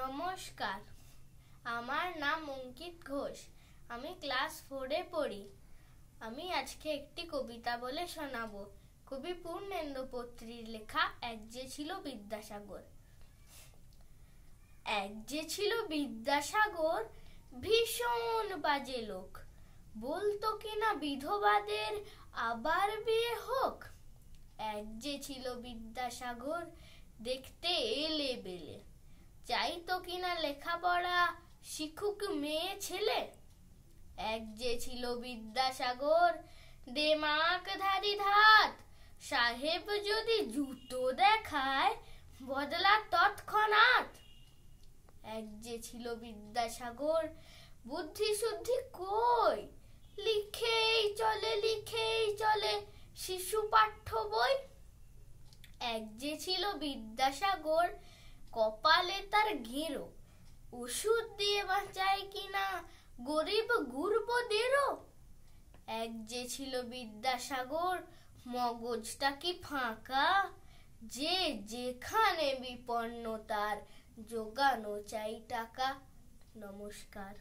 নমস্কার আমার নাম অঙ্কিত ঘোষ আমি ক্লাস ফোরে পড়ি আমি আজকে একটি কবিতা বলে শোনাবো কবি পূর্ণেন্দ্রপত্রীর লেখা এক যে ছিল বিদ্যাসাগর এক যে ছিল বিদ্যাসাগর ভীষণ বাজে লোক বলতো কিনা বিধবাদের আবার বিয়ে হোক এক যে ছিল বিদ্যাসাগর দেখতে এলে তাই তো কিনা লেখাপড়া শিক্ষক মেয়ে ছেলে এক যে ছিল বিদ্যাসাগর ধারি ধাত সাহেব যদি জুতো দেখায় বদলা তৎক্ষণাৎ এক যে ছিল বিদ্যাসাগর বুদ্ধি শুদ্ধি কই লিখেই চলে লিখেই চলে শিশু পাঠ্য বই এক যে ছিল বিদ্যাসাগর কপালে তার ঘেরো ওষুধ দিয়ে বাঁচায় কিনা গরিব গুরবদেরও এক যে ছিল বিদ্যাসাগর মগজটা কি ফাঁকা যে যেখানে বিপন্ন তার যোগানো চাই টাকা নমস্কার